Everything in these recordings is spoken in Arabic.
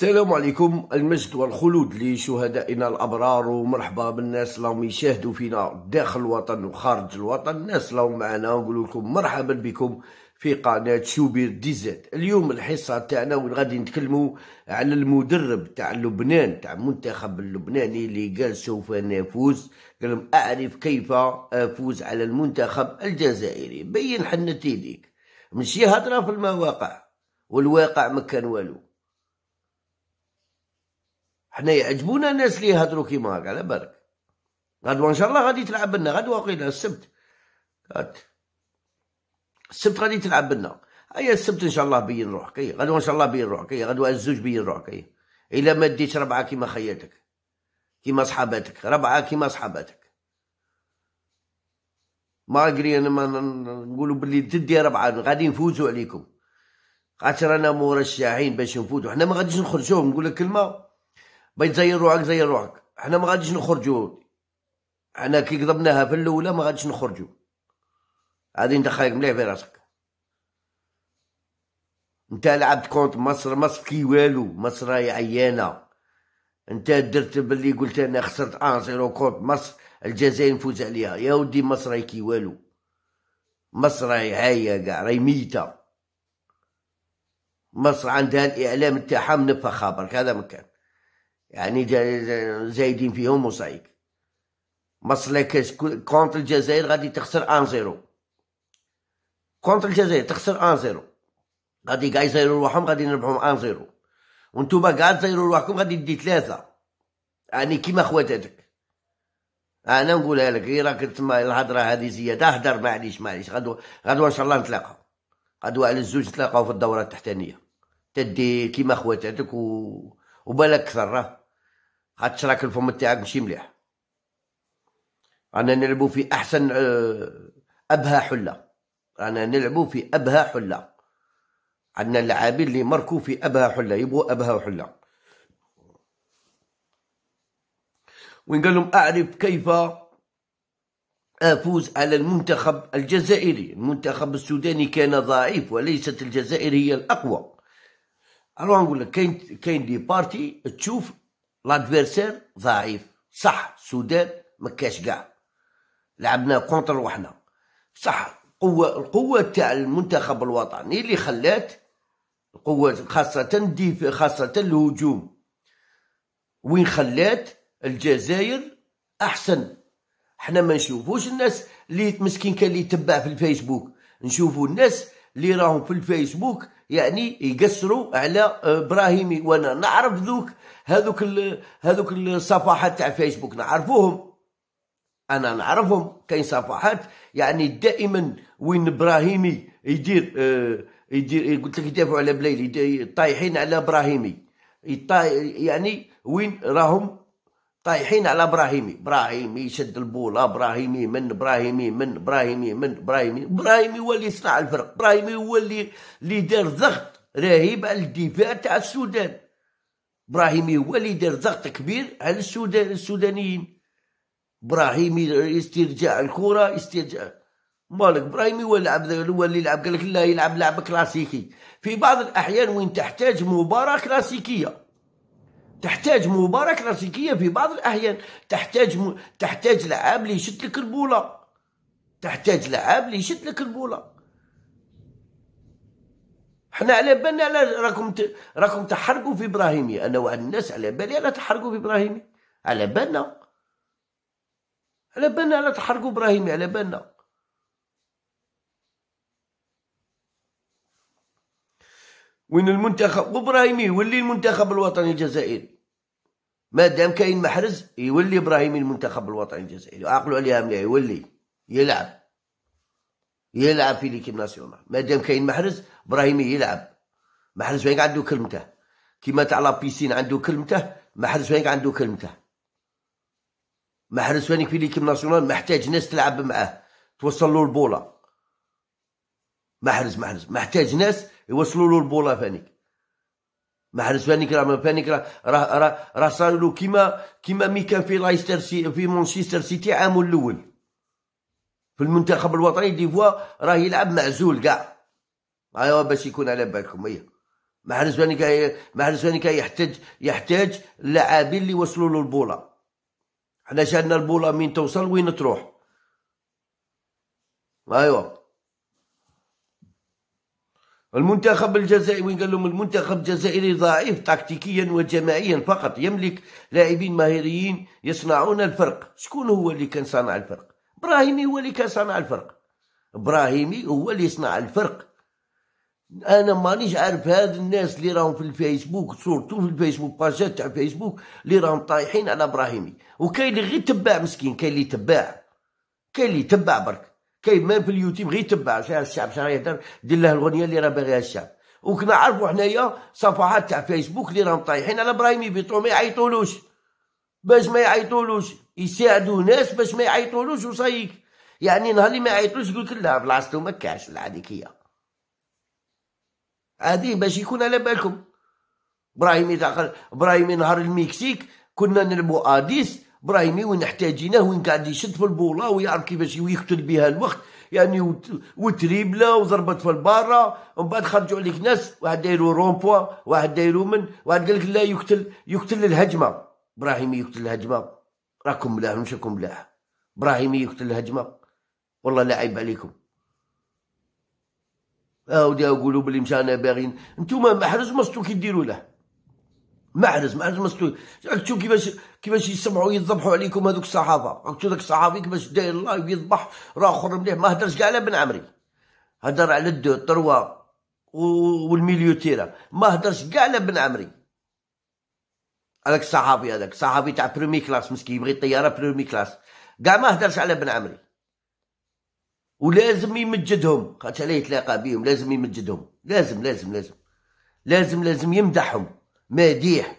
السلام عليكم المجد والخلود لشهدائنا الابرار ومرحبا بالناس اللي راهم يشاهدوا فينا داخل الوطن وخارج الوطن الناس اللي راهم معنا نقول لكم مرحبا بكم في قناه شوبير ديزات اليوم الحصه تاعنا وين غادي نتكلموا على المدرب تاع لبنان تاع المنتخب اللبناني اللي قال سوف نفوز قال اعرف كيف افوز على المنتخب الجزائري بين حنتي ليك ماشي هضره في المواقع والواقع ما كان والو حنا يعجبونا الناس اللي يهضروا كيما هكا على بالك غدوه ان شاء الله غادي تلعب لنا غدوه وقيله السبت هات. السبت غادي تلعب لنا هيا السبت ان شاء الله بين روحك هيا غدوه ان شاء الله بين روحك هيا غدوه الزوج بين روحك هيا الا ما ديتش ربعه كيما خياتك كيما صحاباتك ربعه كيما صحاباتك مالغري انا ما نقولوا باللي تدي ربعه غادي نفوزوا عليكم خاطر انا مرشحين باش نفوتوا حنا ما غاديش نخرجوهم نقول لك كلمه باغي تزير روحك زير روحك حنا ما غاديش نخرجوا حنا كي قضبناها في الاولى ما غاديش نخرجوا غادي ندخلك مليح في راسك انت لعبت كونت مصر مصر كي والو مصر راهي عيانه انت درت باللي قلت انا خسرت ان زيرو كونت مصر الجزائر نفوز عليها يا ودي مصر راهي كي والو مصر راهي هايه كاع راهي ميته مصر عندها الاعلام تاعها منفخ برك هذا مكان يعني زايدين فيهم موزايك مصلكش كونتر الجزائر غادي تخسر 1 0 كونتر الجزائر تخسر 1 0 غادي كاع يزيرو روحهم غادي نربحهم 1 0 وانتوما كاع تزيرو روحكم غادي دي ثلاثه يعني كيما خواتاتك انا نقولها لك غير إيه راك تما الهضره هذه زياده هدر معليش معليش غدوه غدوه ان شاء الله نتلاقاو غدوه على الزوج نتلاقاو في الدوره التحتانيه تدي كيما خواتاتك و وبالك كثر راه عاد شراك الفم تاعك ماشي مليح رانا نلعبو في احسن آه، ابهى حله رانا نلعبو في ابهى حله عندنا اللاعبين اللي مركو في ابهى حله يبغوا ابهى حله وين قال لهم اعرف كيف افوز على المنتخب الجزائري المنتخب السوداني كان ضعيف وليست الجزائر هي الاقوى الو نقول لك كاين كاين دي بارتي تشوف لادفيرسير ضعيف صح السودان ما كاش كاع لعبنا كونتر وحنا صح قوة القوه تاع المنتخب الوطني اللي خلات القوه خاصه خاصه الهجوم وين خلات الجزائر احسن حنا ما نشوفوش الناس اللي مسكين كان اللي يتبع في الفيسبوك نشوفوا الناس اللي راهم في الفيسبوك يعني يقصروا على ابراهيمي وانا نعرف ذوك هذوك هذوك الصفحات تاع فيسبوك نعرفوهم انا نعرفهم كاين صفحات يعني دائما وين ابراهيمي يدير آه يدير قلت لك يدافعوا على بلايلي طايحين على ابراهيمي يعني وين راهم طايحين على ابراهيمي ابراهيمي يشد البول ابراهيمي من ابراهيمي من ابراهيمي من ابراهيمي ابراهيمي هو اللي صنع الفرق ابراهيمي هو اللي اللي دار ضغط رهيب على الدفاع تاع السودان ابراهيمي هو اللي دار ضغط كبير على السودان السودانيين ابراهيمي استرجاع الكره استرجاع مالك ابراهيمي هو يلعب هو اللي يلعب قال لك لا يلعب لعب كلاسيكي في بعض الاحيان وين تحتاج مباراه كلاسيكيه تحتاج مباراة كلاسيكية في بعض الأحيان تحتاج م... تحتاج لعاب لي يشد لك البولة تحتاج لعاب لي يشد لك البولة حنا على بالنا على راكم ت... راكم تحرقوا في ابراهيمي انا وعن الناس على بالي على تحرقوا في ابراهيمي على بالنا على بالنا على تحرقوا ابراهيمي على بالنا وين المنتخب وابراهيمي ولي المنتخب الوطني الجزائري ما دام كاين محرز يولي ابراهيمي المنتخب الوطني الجزائري عقلوا عليها مليح يولي يلعب يلعب في ليكيب ناسيونال ما دام كاين محرز ابراهيمي يلعب محرز وين عنده كلمته كيما تاع لابيسين عنده كلمته محرز وين عنده كلمته محرز وين في ليكيب ناسيونال محتاج ناس تلعب معاه توصل له البوله محرز محرز محتاج ناس يوصلوا له البوله فانيك ما حدث بانيك راه بانيك راه راه راه صار له كيما كيما مي كان في لايستر سي في مانشستر سيتي عامو الاول في المنتخب الوطني دي فوا راه يلعب معزول كاع ايوا باش يكون على بالكم هي ما حدث بانيك ما حدث بانيك يحتاج يحتاج اللاعبين اللي وصلوا له البوله حنا شالنا البوله مين توصل وين تروح ايوا المنتخب الجزائري وين قال لهم المنتخب الجزائري ضعيف تكتيكيا وجماعيا فقط يملك لاعبين ماهرين يصنعون الفرق شكون هو اللي كان صانع الفرق ابراهيمي هو اللي كان صانع الفرق ابراهيمي هو اللي صنع الفرق انا مانيش عارف هاد الناس اللي راهم في الفيسبوك سورتو في الفيسبوك باجات تاع الفيسبوك اللي راهم طايحين على ابراهيمي وكاين اللي غير تباع مسكين كاين اللي تباع كاين اللي تباع برك كاين مام في اليوتيوب غير يتبع الشعب شنو يهدر دير له الاغنيه اللي راه باغيها الشعب وكنا عارفوا حنايا صفحات تاع فيسبوك اللي راهم طايحين على ابراهيم بيطو ما يعيطولوش باش ما يعيطولوش يساعدوا ناس باش ما يعيطولوش وصايك يعني نهار اللي ما يعيطولوش يقول لك لا بلاصتو ما كاش هذيك هي هذه باش يكون على بالكم ابراهيم تاع ابراهيم نهار المكسيك كنا نلعبوا اديس برايمي وين احتاجيناه وين قاعد يشد في البوله ويعرف كيفاش يقتل بها الوقت يعني وتريبله وضربت في البارة ومن بعد خرجوا عليك ناس واحد دايرو رومبوا واحد دايرو من واحد قال لك لا يقتل يقتل الهجمه ابراهيمي يقتل الهجمه راكم ملاح مش راكم ملاح ابراهيمي يقتل الهجمه والله لا عيب عليكم اه ودي يقولوا بلي مشانا باغيين انتوما محرز مصتو كي ديروا له محرز محرز مسؤول راك كيفاش كيفاش يسمعوا يذبحوا عليكم هذوك الصحافه عرفتوا ذاك الصحافي كيفاش داير لايف يذبح راه اخر مليح ما هدرش كاع على بن عمري هدر على الدو تروا والميليو تيرا ما هدرش كاع على بن عمري هذاك الصحافي هذاك الصحافي تاع برومي كلاس مسكين يبغي طياره برومي كلاس كاع ما هدرش على بن عمري ولازم يمجدهم خاطر عليه يتلاقى بهم لازم يمجدهم لازم لازم لازم لازم لازم يمدحهم مديح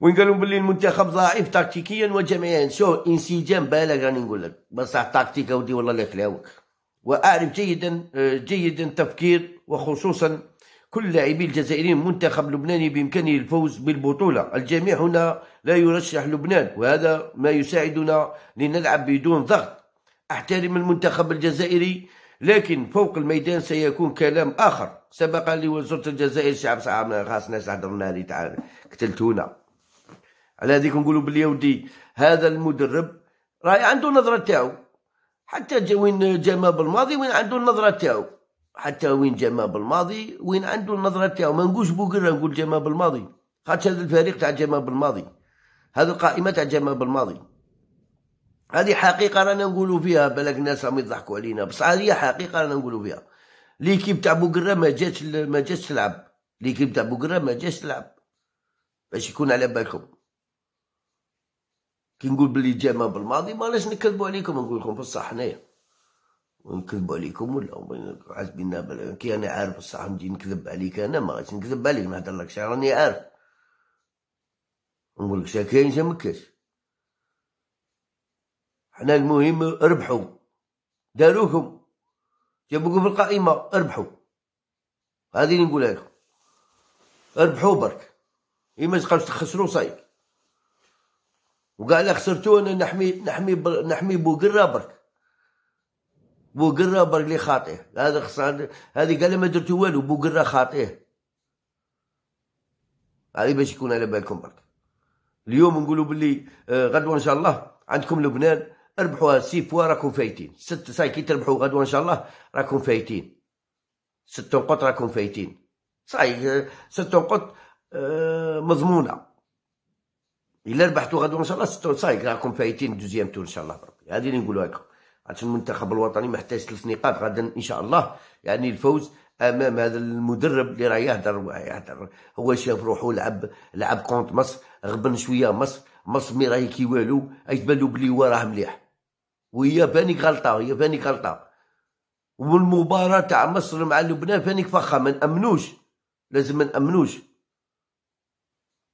وين قالوا باللي المنتخب ضعيف تكتيكيا وجمعيا شو انسجام بالك راني نقول لك بصح التكتيك ودي والله لا يخلاوك واعرف جيدا جيدا تفكير وخصوصا كل لاعبي الجزائريين منتخب لبناني بامكانه الفوز بالبطوله الجميع هنا لا يرشح لبنان وهذا ما يساعدنا لنلعب بدون ضغط احترم المنتخب الجزائري لكن فوق الميدان سيكون كلام آخر سبق لي وزرت الجزائر شعب صعب خاصنا هضرنا لي تعال قتلتونا على هذيك نقولوا بلي ودي هذا المدرب راه عنده النظره تاعو حتى جا وين جا بالماضي وين عنده النظره تاعو حتى وين جا بالماضي وين عنده النظره تاعو ما نقولش بوقره نقول جا بالماضي خاطر هذا الفريق تاع جا بالماضي هذا القائمه تاع جا بالماضي هذه حقيقه رانا نقولوا فيها بلاك الناس راهم يضحكوا علينا بصح هي حقيقه رانا نقولوا فيها ليكيب تاع بوقره ما جاتش ما جاتش تلعب ليكيب تاع بوقره ما جاتش تلعب باش يكون على بالكم كي نقول بلي جامع بالماضي مالاش نكذبوا عليكم نقول لكم بصح حنايا ونكذبوا عليكم ولا عازبين كي انا عارف بصح نجي نكذب عليك انا ما غاديش نكذب عليك نهضر لك شي راني عارف نقول لك شا كاين شا مكاش حنا المهم ربحوا داروكم جابوكم في القائمه ربحوا هذه اللي نقولها لكم ربحوا برك اما إيه تبقاوش تخسروا صايب وقال خسرتو انا نحمي نحمي بر... نحمي بوقرا برك بوقرا برك اللي خاطيه هذا خسران هذه قال ما درتو والو بوقرا خاطيه هذه باش يكون على بالكم برك اليوم نقولوا بلي آه، غدوه ان شاء الله عندكم لبنان ربحوها سي فوا راكم فايتين ست ساي كي تربحوا غدوه ان شاء الله راكم فايتين ست نقط راكم فايتين ساي ست نقط آه، مضمونه الا ربحتوا غدوه ان شاء الله ست ساي راكم فايتين دوزيام تور ان شاء الله بربي هذه اللي نقولها لكم عشان المنتخب الوطني محتاج ثلاث نقاط غدا ان شاء الله يعني الفوز امام هذا المدرب اللي راه يهدر يهدر هو شاف روحو لعب لعب كونت مصر غبن شويه مصر مصر مي راهي كي والو تبان له بلي هو راه مليح وهي بانيك غلطه هي بانيك غلطه والمباراه تاع مصر مع لبنان بانيك فخه ما نامنوش لازم ما نامنوش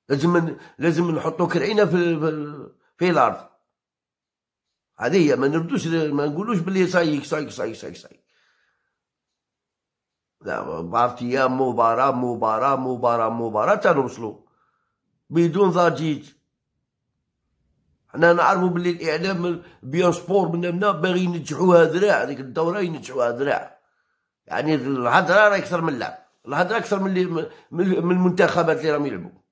لازم لازم نحطوا كرعينا في في الارض هذه هي ما نردوش ما نقولوش بلي صايك صايك صايك صايك صاي لا يا مباراة مباراة مباراة مباراة تنوصلوا بدون ضجيج حنا نعرفوا باللي الاعلام بيان سبور من هنا باغي ينجحوها ذراع هذيك الدوره ينجحوها ذراع يعني الهضره راه اكثر من اللعب الهضره اكثر من من المنتخبات اللي راهم يلعبوا